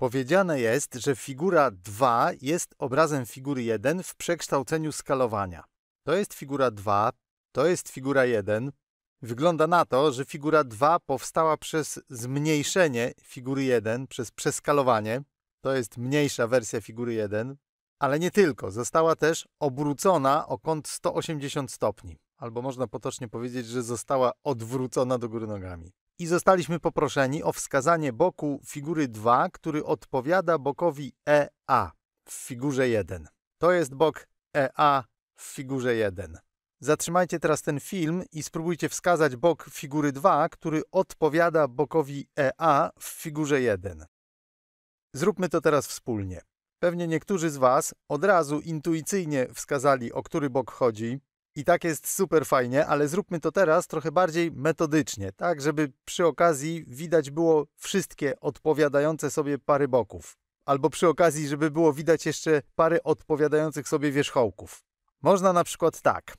Powiedziane jest, że figura 2 jest obrazem figury 1 w przekształceniu skalowania. To jest figura 2, to jest figura 1. Wygląda na to, że figura 2 powstała przez zmniejszenie figury 1, przez przeskalowanie. To jest mniejsza wersja figury 1, ale nie tylko. Została też obrócona o kąt 180 stopni, albo można potocznie powiedzieć, że została odwrócona do góry nogami i zostaliśmy poproszeni o wskazanie boku figury 2, który odpowiada bokowi EA w figurze 1. To jest bok EA w figurze 1. Zatrzymajcie teraz ten film i spróbujcie wskazać bok figury 2, który odpowiada bokowi EA w figurze 1. Zróbmy to teraz wspólnie. Pewnie niektórzy z Was od razu intuicyjnie wskazali, o który bok chodzi, i tak jest super fajnie, ale zróbmy to teraz trochę bardziej metodycznie, tak, żeby przy okazji widać było wszystkie odpowiadające sobie pary boków. Albo przy okazji, żeby było widać jeszcze pary odpowiadających sobie wierzchołków. Można na przykład tak.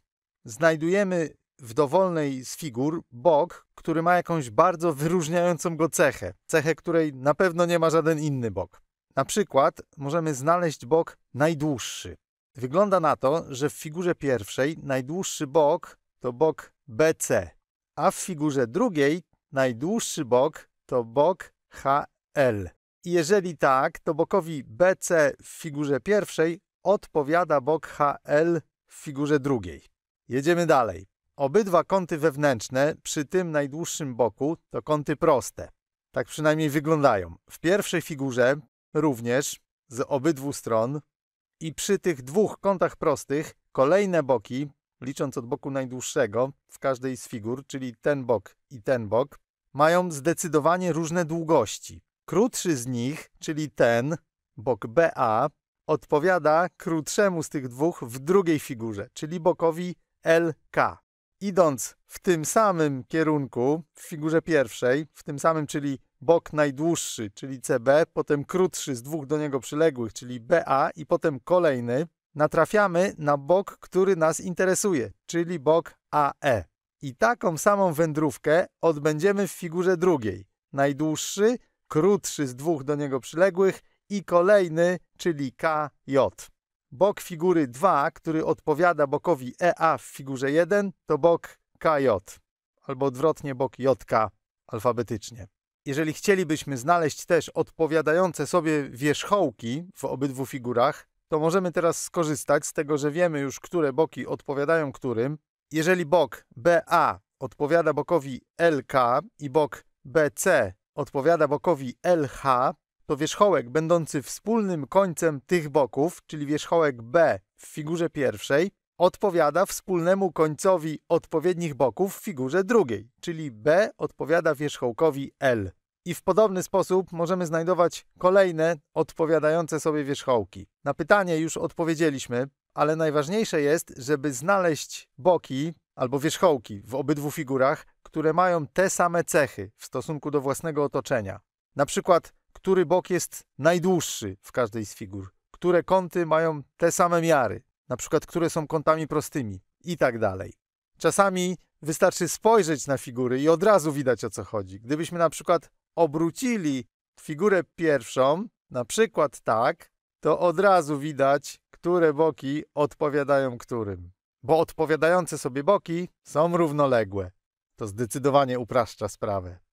Znajdujemy w dowolnej z figur bok, który ma jakąś bardzo wyróżniającą go cechę, cechę której na pewno nie ma żaden inny bok. Na przykład możemy znaleźć bok najdłuższy, Wygląda na to, że w figurze pierwszej najdłuższy bok to bok BC, a w figurze drugiej najdłuższy bok to bok HL. Jeżeli tak, to bokowi BC w figurze pierwszej odpowiada bok HL w figurze drugiej. Jedziemy dalej. Obydwa kąty wewnętrzne przy tym najdłuższym boku to kąty proste. Tak przynajmniej wyglądają. W pierwszej figurze również z obydwu stron i przy tych dwóch kątach prostych kolejne boki, licząc od boku najdłuższego w każdej z figur, czyli ten bok i ten bok, mają zdecydowanie różne długości. Krótszy z nich, czyli ten, bok BA, odpowiada krótszemu z tych dwóch w drugiej figurze, czyli bokowi LK. Idąc w tym samym kierunku, w figurze pierwszej, w tym samym, czyli bok najdłuższy, czyli CB, potem krótszy z dwóch do niego przyległych, czyli BA i potem kolejny, natrafiamy na bok, który nas interesuje, czyli bok AE. I taką samą wędrówkę odbędziemy w figurze drugiej. Najdłuższy, krótszy z dwóch do niego przyległych i kolejny, czyli KJ. Bok figury 2, który odpowiada bokowi EA w figurze 1, to bok KJ, albo odwrotnie bok JK alfabetycznie. Jeżeli chcielibyśmy znaleźć też odpowiadające sobie wierzchołki w obydwu figurach, to możemy teraz skorzystać z tego, że wiemy już, które boki odpowiadają którym. Jeżeli bok BA odpowiada bokowi LK i bok BC odpowiada bokowi LH, to wierzchołek będący wspólnym końcem tych boków, czyli wierzchołek B w figurze pierwszej, odpowiada wspólnemu końcowi odpowiednich boków w figurze drugiej, czyli B odpowiada wierzchołkowi L. I w podobny sposób możemy znajdować kolejne odpowiadające sobie wierzchołki. Na pytanie już odpowiedzieliśmy, ale najważniejsze jest, żeby znaleźć boki albo wierzchołki w obydwu figurach, które mają te same cechy w stosunku do własnego otoczenia. Na przykład, który bok jest najdłuższy w każdej z figur, które kąty mają te same miary, na przykład które są kątami prostymi i tak dalej. Czasami wystarczy spojrzeć na figury i od razu widać o co chodzi. Gdybyśmy na przykład obrócili figurę pierwszą, na przykład tak, to od razu widać, które boki odpowiadają którym. Bo odpowiadające sobie boki są równoległe. To zdecydowanie upraszcza sprawę.